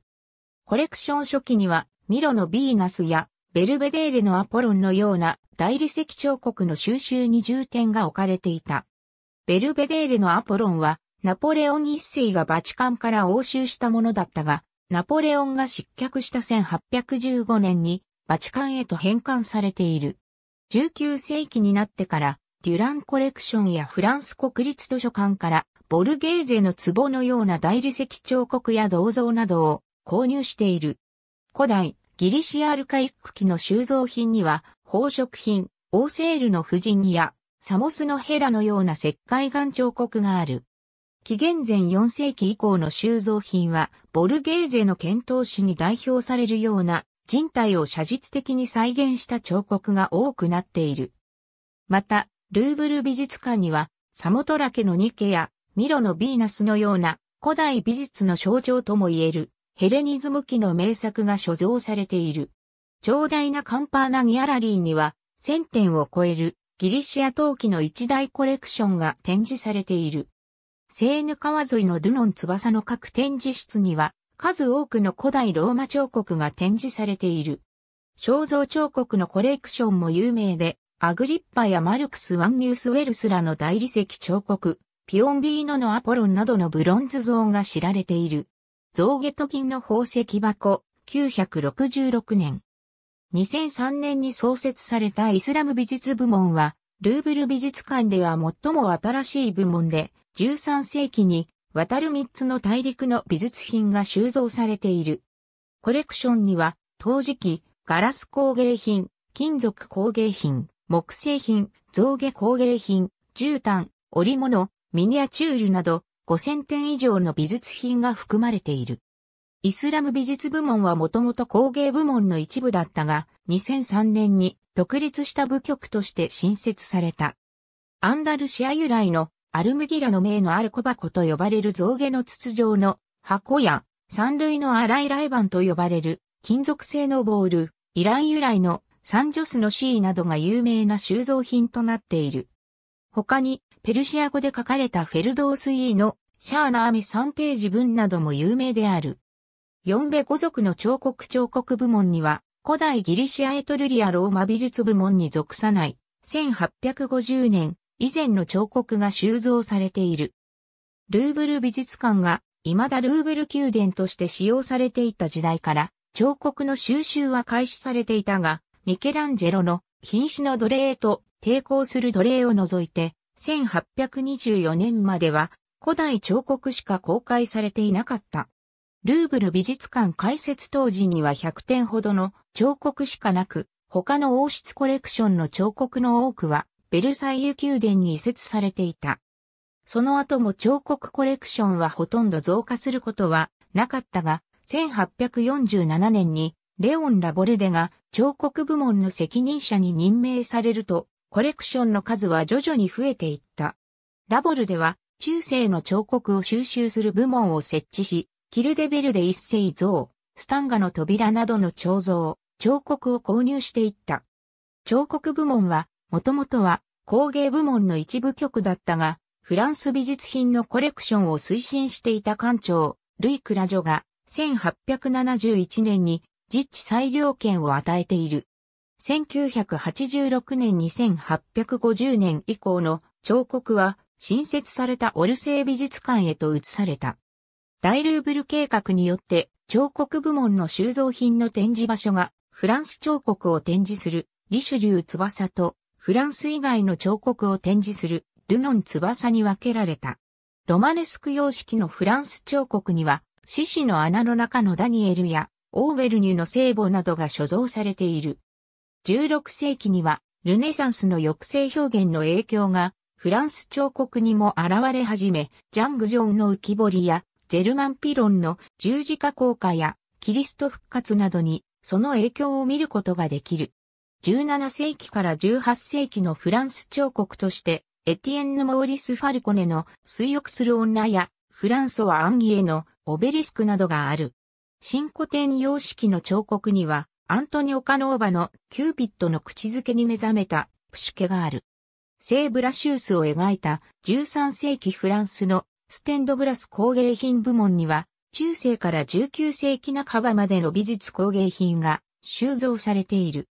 コレクション初期にはミロのヴィーナスやベルベデーレのアポロンのような大理石彫刻の収集に重点が置かれていた。ベルベデーレのアポロンは、ナポレオン一世がバチカンから押収したものだったが、ナポレオンが失脚した1815年にバチカンへと返還されている。19世紀になってから、デュランコレクションやフランス国立図書館から、ボルゲーゼの壺のような大理石彫刻や銅像などを購入している。古代、ギリシアアルカイック期の収蔵品には、宝飾品、オーセールの婦人や、サモスのヘラのような石灰岩彫刻がある。紀元前4世紀以降の収蔵品は、ボルゲーゼの遣唐使に代表されるような、人体を写実的に再現した彫刻が多くなっている。また、ルーブル美術館には、サモトラケのニケや、ミロのヴィーナスのような古代美術の象徴とも言えるヘレニズム期の名作が所蔵されている。長大なカンパーナギャラリーには、1000点を超えるギリシア陶器の一大コレクションが展示されている。セーヌ川沿いのドゥノン翼の各展示室には、数多くの古代ローマ彫刻が展示されている。肖像彫刻のコレクションも有名で、アグリッパやマルクス・ワンニュース・ウェルスらの大理石彫刻、ピオンビーノのアポロンなどのブロンズ像が知られている。象下都金の宝石箱、966年。2003年に創設されたイスラム美術部門は、ルーブル美術館では最も新しい部門で、13世紀に渡る3つの大陸の美術品が収蔵されている。コレクションには、陶磁器、ガラス工芸品、金属工芸品、木製品、象牙工芸品、絨毯、織物、ミニアチュールなど、5000点以上の美術品が含まれている。イスラム美術部門はもともと工芸部門の一部だったが、2003年に独立した部局として新設された。アンダルシア由来のアルムギラの名のアルコ箱と呼ばれる象牙の筒状の箱や、三類の荒いバンと呼ばれる金属製のボール、イラン由来のサンジョスのシーなどが有名な収蔵品となっている。他にペルシア語で書かれたフェルドースイーのシャーナーメ3ページ文なども有名である。四部五族の彫刻彫刻部門には、古代ギリシアエトルリアローマ美術部門に属さない、1850年以前の彫刻が収蔵されている。ルーブル美術館が未だルーブル宮殿として使用されていた時代から、彫刻の収集は開始されていたが、ミケランジェロの瀕死の奴隷と抵抗する奴隷を除いて、1824年までは古代彫刻しか公開されていなかった。ルーブル美術館開設当時には100点ほどの彫刻しかなく、他の王室コレクションの彫刻の多くはベルサイユ宮殿に移設されていた。その後も彫刻コレクションはほとんど増加することはなかったが、1847年にレオン・ラボルデが彫刻部門の責任者に任命されると、コレクションの数は徐々に増えていった。ラボルでは、中世の彫刻を収集する部門を設置し、キルデベルで一世像、スタンガの扉などの彫像、彫刻を購入していった。彫刻部門は、もともとは工芸部門の一部局だったが、フランス美術品のコレクションを推進していた館長、ルイ・クラジョが、1871年に実地裁量権を与えている。1986年2850年以降の彫刻は新設されたオルセー美術館へと移された。大ルーブル計画によって彫刻部門の収蔵品の展示場所がフランス彫刻を展示するリシュリュー翼とフランス以外の彫刻を展示するドゥノン翼に分けられた。ロマネスク様式のフランス彫刻には獅子の穴の中のダニエルやオーベルニュの聖母などが所蔵されている。16世紀には、ルネサンスの抑制表現の影響が、フランス彫刻にも現れ始め、ジャング・ジョンの浮き彫りや、ジェルマン・ピロンの十字架効果や、キリスト復活などに、その影響を見ることができる。17世紀から18世紀のフランス彫刻として、エティエンヌ・モーリス・ファルコネの水浴する女や、フランソワ・アンギエのオベリスクなどがある。新古典様式の彫刻には、アントニオ・カノーバのキューピッドの口づけに目覚めたプシュケがある。聖ブラシュースを描いた13世紀フランスのステンドグラス工芸品部門には中世から19世紀半ばまでの美術工芸品が収蔵されている。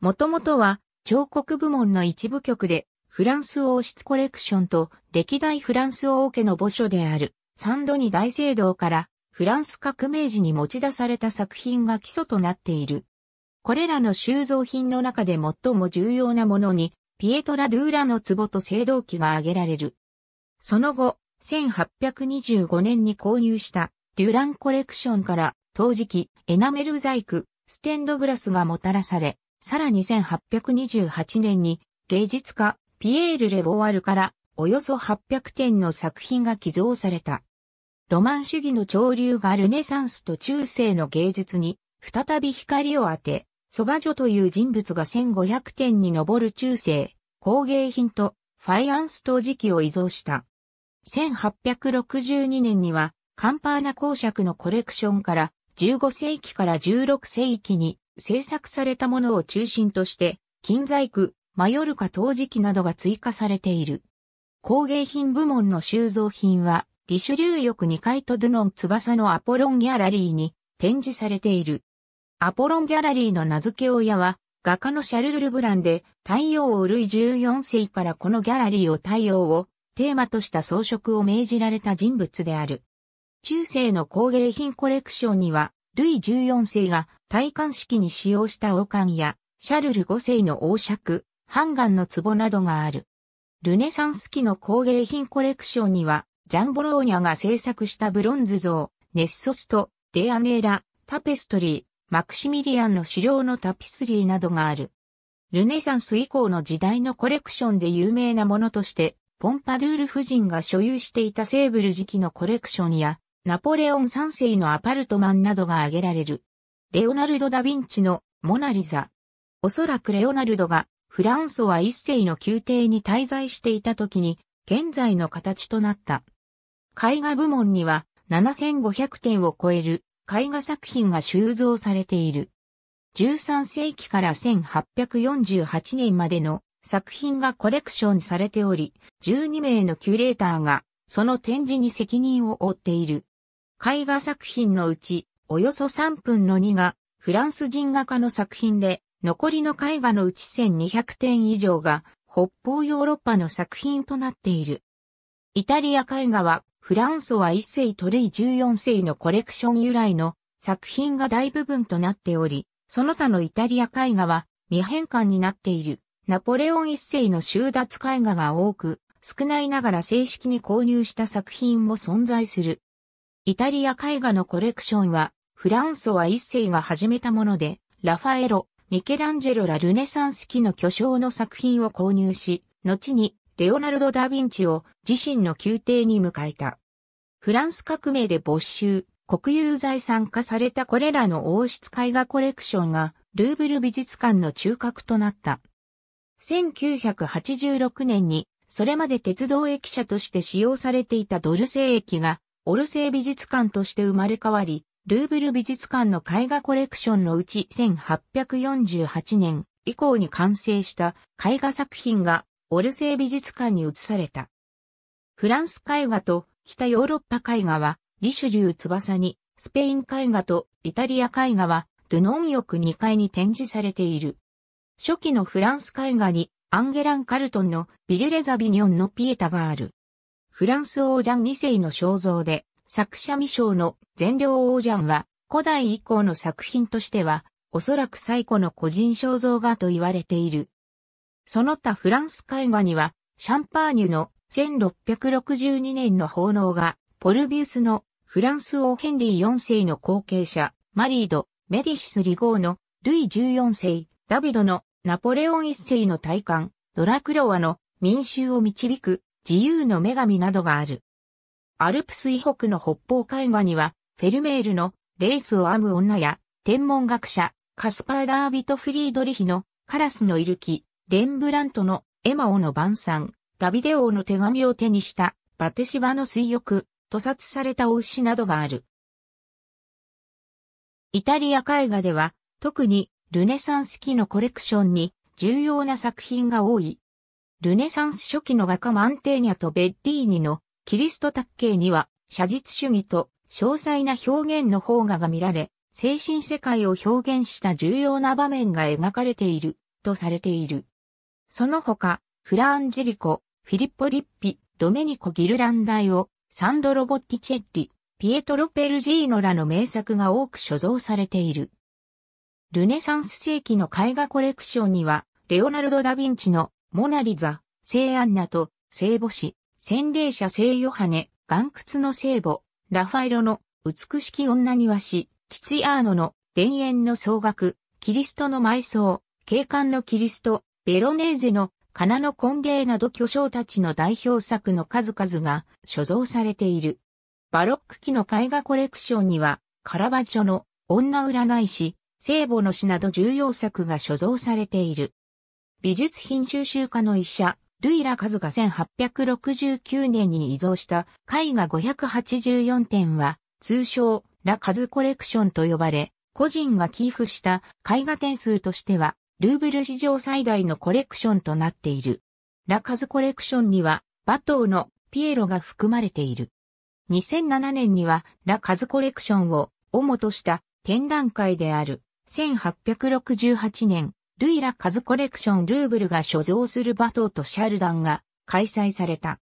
もともとは彫刻部門の一部局でフランス王室コレクションと歴代フランス王家の墓所であるサンドニ大聖堂からフランス革命時に持ち出された作品が基礎となっている。これらの収蔵品の中で最も重要なものに、ピエトラ・ドゥーラの壺と青銅器が挙げられる。その後、1825年に購入したデュランコレクションから、陶磁器、エナメル細工、ステンドグラスがもたらされ、さらに1828年に芸術家ピエール・レボワルからおよそ800点の作品が寄贈された。ロマン主義の潮流がルネサンスと中世の芸術に再び光を当て、蕎麦女という人物が1500点に上る中世、工芸品とファイアンス陶磁器を遺贈した。1862年には、カンパーナ公爵のコレクションから15世紀から16世紀に制作されたものを中心として、金細工、マヨルカ陶磁器などが追加されている。工芸品部門の収蔵品は、リシュリュー翼2階とドゥノン翼のアポロンギャラリーに展示されている。アポロンギャラリーの名付け親は、画家のシャルル・ルブランで、太陽をルイ14世からこのギャラリーを太陽をテーマとした装飾を命じられた人物である。中世の工芸品コレクションには、ルイ14世が戴冠式に使用した王冠や、シャルル5世の王爵、ハンガンの壺などがある。ルネサンス期の工芸品コレクションには、ジャンボローニャが制作したブロンズ像、ネッソスト、デアネーラ、タペストリー、マクシミリアンの狩猟のタピスリーなどがある。ルネサンス以降の時代のコレクションで有名なものとして、ポンパドゥール夫人が所有していたセーブル時期のコレクションや、ナポレオン3世のアパルトマンなどが挙げられる。レオナルド・ダ・ヴィンチのモナリザ。おそらくレオナルドがフランソワ一世の宮廷に滞在していた時に現在の形となった。絵画部門には7500点を超える絵画作品が収蔵されている。13世紀から1848年までの作品がコレクションされており、12名のキュレーターがその展示に責任を負っている。絵画作品のうち、およそ3分の2がフランス人画家の作品で、残りの絵画のうち1200点以上が北方ヨーロッパの作品となっている。イタリア絵画はフランソワ1世トレイ14世のコレクション由来の作品が大部分となっており、その他のイタリア絵画は未変換になっている。ナポレオン一世の収奪絵画が多く、少ないながら正式に購入した作品も存在する。イタリア絵画のコレクションは、フランソワ一世が始めたもので、ラファエロ、ミケランジェロラルネサンス期の巨匠の作品を購入し、後にレオナルド・ダ・ヴィンチを自身の宮廷に迎えた。フランス革命で没収、国有財産化されたこれらの王室絵画コレクションがルーブル美術館の中核となった。1986年にそれまで鉄道駅舎として使用されていたドルセイ駅がオルセイ美術館として生まれ変わり、ルーブル美術館の絵画コレクションのうち1848年以降に完成した絵画作品がオルセー美術館に移された。フランス絵画と北ヨーロッパ絵画は、リシュリュー翼に、スペイン絵画とイタリア絵画は、ドゥノン翼2階に展示されている。初期のフランス絵画に、アンゲラン・カルトンのビルレザビニョンのピエタがある。フランス王ジャン2世の肖像で、作者未章の善良王ジャンは、古代以降の作品としては、おそらく最古の個人肖像画と言われている。その他フランス絵画には、シャンパーニュの1662年の奉納が、ポルビウスのフランス王ヘンリー4世の後継者、マリード、メディシス・リゴーのルイ14世、ダビドのナポレオン1世の大感、ドラクロワの民衆を導く自由の女神などがある。アルプス以北の北方絵画には、フェルメールのレースを編む女や、天文学者、カスパーダービト・フリードリヒのカラスのいる木、レンブラントのエマオの晩餐、ダビデ王の手紙を手にしたバテシバの水浴、屠殺されたお牛などがある。イタリア絵画では、特にルネサンス期のコレクションに重要な作品が多い。ルネサンス初期の画家マンテーニャとベッリーニのキリスト卓形には写実主義と詳細な表現の方画が見られ、精神世界を表現した重要な場面が描かれているとされている。その他、フランジリコ、フィリッポ・リッピ、ドメニコ・ギルランダイオ、サンドロ・ボッティチェッリ、ピエトロ・ペルジーノらの名作が多く所蔵されている。ルネサンス世紀の絵画コレクションには、レオナルド・ダ・ヴィンチのモナリザ、聖アンナと聖母子、洗礼者聖ヨハネ、岩窟の聖母、ラファエロの美しき女庭師、キツィアーノの田園の総額、キリストの埋葬、警官のキリスト、ベロネーゼのカナの根芸など巨匠たちの代表作の数々が所蔵されている。バロック期の絵画コレクションには、カラバジョの女占い師、聖母の詩など重要作が所蔵されている。美術品収集家の医者、ルイラ・カズが1869年に依存した絵画584点は、通称、ラ・カズコレクションと呼ばれ、個人が寄付した絵画点数としてはルーブル史上最大のコレクションとなっている。ラカズコレクションには、バトーのピエロが含まれている。2007年には、ラカズコレクションを主とした展覧会である。1868年、ルイラカズコレクションルーブルが所蔵するバトーとシャルダンが開催された。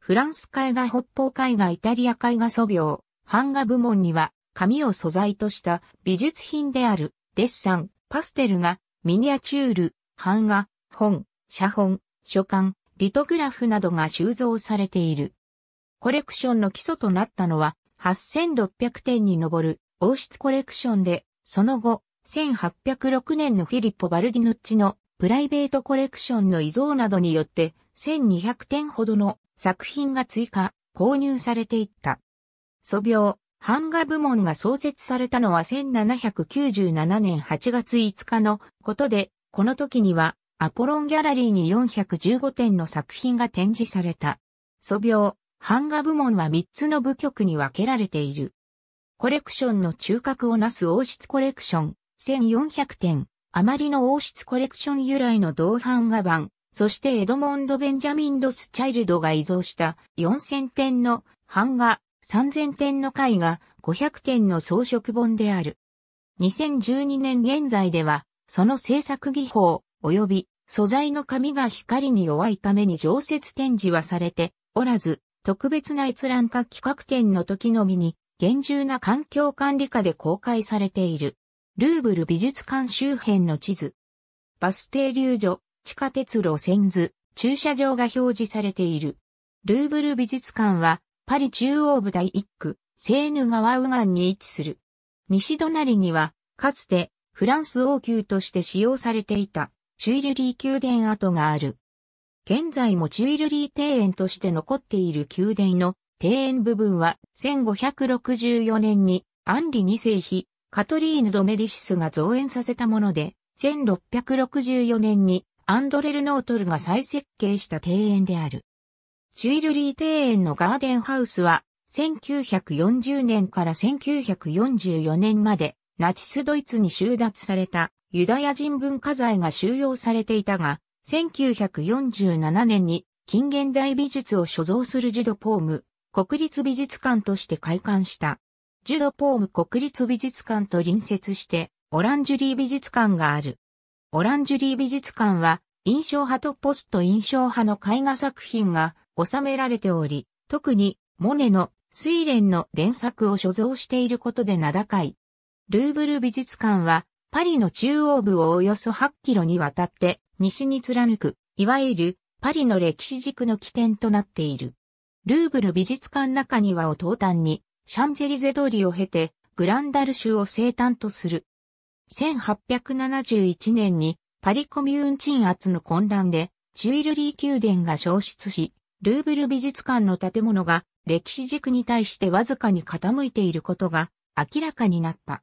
フランス絵画北方絵画イタリア絵画素描、版画部門には紙を素材とした美術品であるデッサン、パステルがミニアチュール、版画、本、写本、書簡、リトグラフなどが収蔵されている。コレクションの基礎となったのは8600点に上る王室コレクションで、その後、1806年のフィリッポ・バルディヌッチのプライベートコレクションの遺贈などによって1200点ほどの作品が追加、購入されていった。素描、版画部門が創設されたのは1797年8月5日のことで、この時にはアポロンギャラリーに415点の作品が展示された。素描、版画部門は3つの部局に分けられている。コレクションの中核をなす王室コレクション、1400点、余りの王室コレクション由来の同版画版、そしてエドモンド・ベンジャミン・ドス・チャイルドが依存した4000点の版画、3000点の絵画500点の装飾本である。2012年現在では、その制作技法及び素材の紙が光に弱いために常設展示はされておらず、特別な閲覧か企画展の時のみに厳重な環境管理下で公開されている。ルーブル美術館周辺の地図。バス停留所、地下鉄路線図、駐車場が表示されている。ルーブル美術館はパリ中央部第一区、セーヌ川右岸に位置する。西隣には、かつてフランス王宮として使用されていたチュイルリー宮殿跡がある。現在もチュイルリー庭園として残っている宮殿の庭園部分は1564年にアンリ二世妃カトリーヌ・ド・メディシスが造園させたもので、1664年にアンドレル・ノートルが再設計した庭園である。チュイルリー庭園のガーデンハウスは、1940年から1944年まで、ナチスドイツに収奪されたユダヤ人文化財が収容されていたが、1947年に近現代美術を所蔵するジュドポーム国立美術館として開館した。ジュドポーム国立美術館と隣接してオランジュリー美術館がある。オランジュリー美術館は印象派とポスト印象派の絵画作品が収められており、特にモネの睡蓮の連作を所蔵していることで名高い。ルーブル美術館はパリの中央部をおよそ8キロにわたって西に貫く、いわゆるパリの歴史軸の起点となっている。ルーブル美術館中庭を東端にシャンゼリゼ通りを経てグランダル州を生誕とする。1871年にパリコミューン鎮圧の混乱でチュイルリー宮殿が消失し、ルーブル美術館の建物が歴史軸に対してわずかに傾いていることが明らかになった。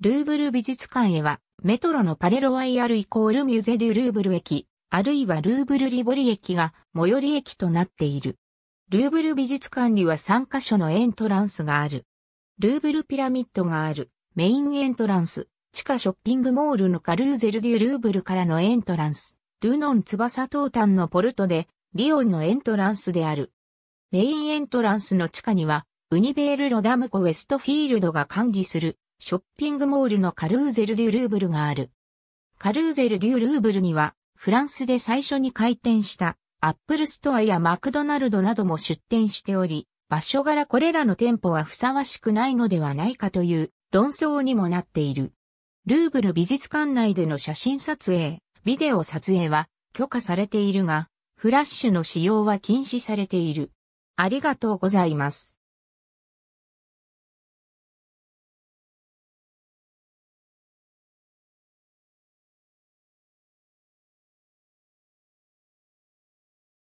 ルーブル美術館へはメトロのパレロワイヤルイコールミュゼデュルーブル駅、あるいはルーブルリボリ駅が最寄り駅となっている。ルーブル美術館には3カ所のエントランスがある。ルーブルピラミッドがあるメインエントランス、地下ショッピングモールのカルーゼルデュルーブルからのエントランス、ドゥノン翼東端のポルトでリオンのエントランスである。メインエントランスの地下には、ウニベール・ロダムコ・ウェストフィールドが管理するショッピングモールのカルーゼル・デュ・ルーブルがある。カルーゼル・デュ・ルーブルには、フランスで最初に開店したアップルストアやマクドナルドなども出店しており、場所柄これらの店舗はふさわしくないのではないかという論争にもなっている。ルーブル美術館内での写真撮影、ビデオ撮影は許可されているが、フラッシュの使用は禁止されている。ありがとうございます。